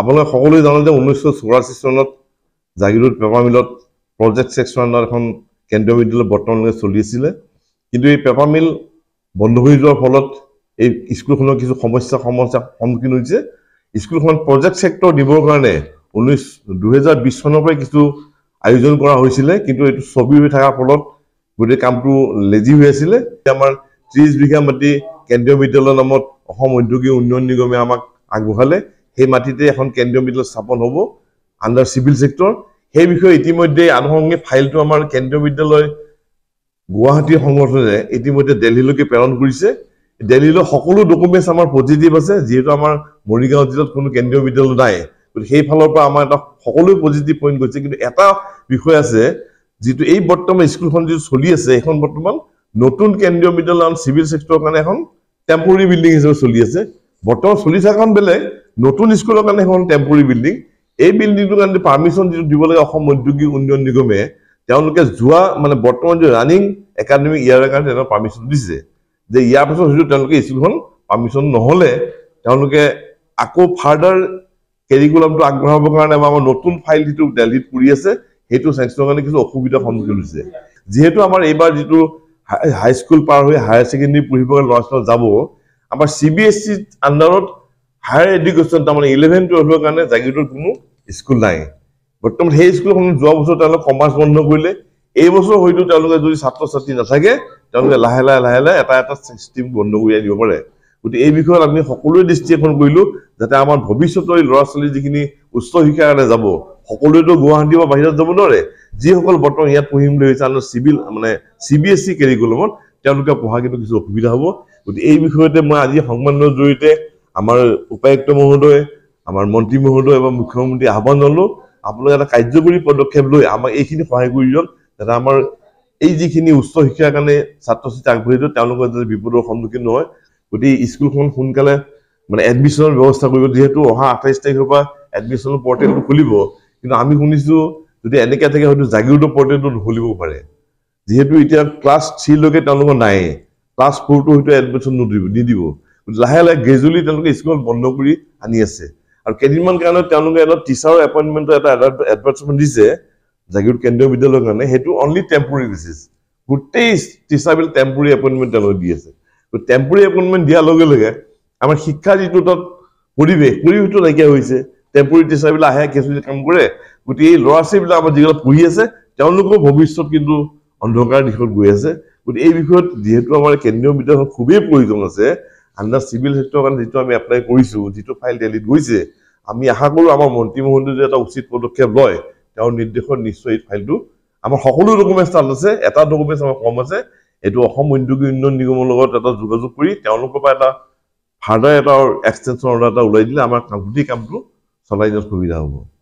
আপোনালোকে সকলোৱে জানো যে ঊনৈছশ চৌৰাশী চনত জাগিৰোড পেপাৰ মিলত প্ৰজেক্ট ছেকশ্যনৰ এখন কেন্দ্ৰীয় বিদ্যালয় বৰ্তমানলৈকে চলি আছিলে কিন্তু এই পেপাৰ মিল বন্ধ হৈ যোৱাৰ ফলত এই স্কুলখনৰ কিছু সমস্যা সমস্যা সন্মুখীন হৈছে স্কুলখন প্ৰজেক্ট ছেক্টৰ দিবৰ কাৰণে ঊনৈছ দুহেজাৰ বিছ চনৰ পৰাই কিছু আয়োজন কৰা হৈছিলে কিন্তু এইটো ছবি হৈ থকাৰ ফলত গোটেই কামটো লেজি হৈ আছিলে আমাৰ ত্ৰিছ বিঘা মাটি কেন্দ্ৰীয় বিদ্যালয়ৰ নামত অসম ঔদ্যোগিক উন্নয়ন নিগমে আমাক আগবঢ়ালে সেই মাটিতে এখন কেন্দ্ৰীয় বিদ্যালয় স্থাপন হব আণ্ডাৰ চিভিল সেক্টৰ সেই বিষয়ে ইতিমধ্যে আনুষঙ্গিক ফাইলটো আমাৰ কেন্দ্ৰীয় বিদ্যালয় গুৱাহাটী সংগঠনে ইতিমধ্যে দেলহিলৈকে প্ৰেৰণ কৰিছে দেলহিলৈ সকলো ডকুমেণ্টছ আমাৰ পজিটিভ আছে যিহেতু আমাৰ মৰিগাঁও জিলাত কোনো কেন্দ্ৰীয় বিদ্যালয় নাই গতিকে সেইফালৰ পৰা আমাৰ এটা সকলোই পজিটিভ পইণ্ট গৈছে কিন্তু এটা বিষয় আছে যিটো এই বৰ্তমান স্কুলখন যিটো চলি আছে সেইখন বৰ্তমান নতুন কেন্দ্ৰীয় বিদ্যালয় আৰ সিভিল সেক্টৰ কাৰণে এখন টেম্পোৰি বিল্ডিং হিচাপে চলি আছে বৰ্তমান চলি থকাখন বেলেগ নতুন স্কুলৰ কাৰণে সেইখন টেম্পৰী বিল্ডিং এই বিল্ডিংটোৰ কাৰণে পাৰ্মিশ্যন যিটো দিব লাগে অসম উদ্যোগী উন্নয়ন নিগমে তেওঁলোকে যোৱা মানে বৰ্তমান যি ৰানিং একাডেমিক ইয়াৰৰ কাৰণে তেওঁলোকে পাৰ্মিশ্যন দিছে যে ইয়াৰ পাছত হয়তো তেওঁলোকে স্কুলখন পাৰ্মিশ্যন নহ'লে তেওঁলোকে আকৌ ফাৰ্ডাৰ কেৰিকুলামটো আগবঢ়াবৰ কাৰণে বা আমাৰ নতুন ফাইল যিটো দেলহিত পৰি আছে সেইটো স্বাস্থ্যৰ কাৰণে কিছু অসুবিধাৰ সন্মুখীন হৈছে যিহেতু আমাৰ এইবাৰ যিটো হাই স্কুল পাৰ হৈ হায়াৰ ছেকেণ্ডেৰী পঢ়িবৰ কাৰণে ল'ৰা ছোৱালী যাব আমাৰ চি বি এছ চিৰ আণ্ডাৰত হায়াৰ এডুকেশ্যন তাৰমানে ইলেভেন টুৱেলভৰ কাৰণে জাগিটোৰ কোনো স্কুল নাই বৰ্তমান সেই স্কুলখনত যোৱা বছৰ তেওঁলোকে কমাৰ্চ বন্ধ কৰিলে এইবছৰ হয়তো তেওঁলোকে যদি ছাত্ৰ ছাত্ৰী নাথাকে তেওঁলোকে লাহে লাহে লাহে লাহে এটা এটা ষ্ট্ৰীম বন্ধ কৰি আনিব পাৰে গতিকে এই বিষয়ত আমি সকলোৱে দৃষ্টি আকৰ্ষণ কৰিলোঁ যাতে আমাৰ ভৱিষ্যতৰ এই ল'ৰা ছোৱালী যিখিনি উচ্চ শিক্ষাৰ কাৰণে যাব সকলোৱেতো গুৱাহাটী বা বাহিৰত যাব নোৱাৰে যিসকল বৰ্তমান ইয়াত পঢ়িম বুলি ভাবিছে আমাৰ চিভিল মানে চি বি এছ চি কেৰিকুলামত তেওঁলোকে পঢ়া কিন্তু কিছু অসুবিধা হ'ব গতিকে এই বিষয়তে মই আজি সংবাদৰ জৰিয়তে আমাৰ উপায়ুক্ত মহোদয় আমাৰ মন্ত্ৰী মহোদয় বা মুখ্যমন্ত্ৰী আহ্বান জনালো আপোনালোকে এটা কাৰ্যকৰী পদক্ষেপ লৈ আমাক এইখিনি সহায় কৰি দিয়ক যাতে আমাৰ এই যিখিনি উচ্চ শিক্ষাৰ কাৰণে ছাত্ৰ ছাত্ৰী আগবাঢ়ি দিয়ক তেওঁলোকৰ যাতে বিপদৰ সন্মুখীন নহয় গতিকে স্কুলখন সোনকালে মানে এডমিশ্যনৰ ব্যৱস্থা কৰিব যিহেতু অহা আঠাইছ তাৰিখৰ পৰা এডমিশ্যনৰ পৰ্টেলটো খুলিব কিন্তু আমি শুনিছোঁ যদি এনেকৈ থাকে হয়তো জাগিৰোডৰ পৰ্টেলটো নুখুলিবও পাৰে যিহেতু এতিয়া ক্লাছ থ্ৰীলৈকে তেওঁলোকৰ নায়েই ক্লাছ ফ'ৰটো হয়তো এডমিশ্যন নিদিব নিদিব লাহে লাহে গ্ৰেজুৱেলি তেওঁলোকে স্কুলত বন্ধ কৰি আনি আছে আৰু কেইদিনমান কাৰণে তেওঁলোকে এটা টিচাৰৰ এপইণ্টমেণ্টৰ এটা এডভাৰ্টাইজমেণ্ট দিছে জাগীৰ কেন্দ্ৰীয় বিদ্যালয়ৰ কাৰণে সেইটো অনলি টেম্পৰৰী বেচিছ গোটেই টিচাৰবিলাক টেম্পৰৰী এপইণ্টমেণ্ট তেওঁলোকে দি আছে টেম্পৰৰী এপইণ্টমেণ্ট দিয়াৰ লগে লগে আমাৰ শিক্ষা যিটো তাত পৰিৱেশ পৰিৱেশটো নাইকিয়া হৈছে টেম্পৰৰী টিচাৰবিলাক আহে কিছু কাম কৰে গতিকে এই ল'ৰা ছোৱালীবিলাক আমাৰ যিবিলাক পঢ়ি আছে তেওঁলোকৰ ভৱিষ্যত কিন্তু অন্ধকাৰ দিশত গৈ আছে গতিকে এই বিষয়ত যিহেতু আমাৰ কেন্দ্ৰীয় বিদ্যালয়ত খুবেই প্ৰয়োজন আছে আণ্ডাৰ চিভিল ছেক্টৰৰ কাৰণে যিটো আমি এপ্লাই কৰিছোঁ যিটো ফাইল দেলহিত গৈছে আমি আশা কৰোঁ আমাৰ মন্ত্ৰী মহোদয় যে এটা উচিত পদক্ষেপ লয় তেওঁৰ নিৰ্দেশত নিশ্চয় এই ফাইলটো আমাৰ সকলো ডকুমেণ্টছ তাত আছে এটা ডকুমেণ্টছ আমাৰ কম আছে এইটো অসম উদ্যোগী উন্নয়ন নিগমৰ লগত এটা যোগাযোগ কৰি তেওঁলোকৰ পৰা এটা ফাৰ্ডাৰ এটা এক্সটেনশ্যন অৰ্ডাৰ এটা ওলাই দিলে আমাৰ গোটেই কামটো চলাই যোৱাত সুবিধা হ'ব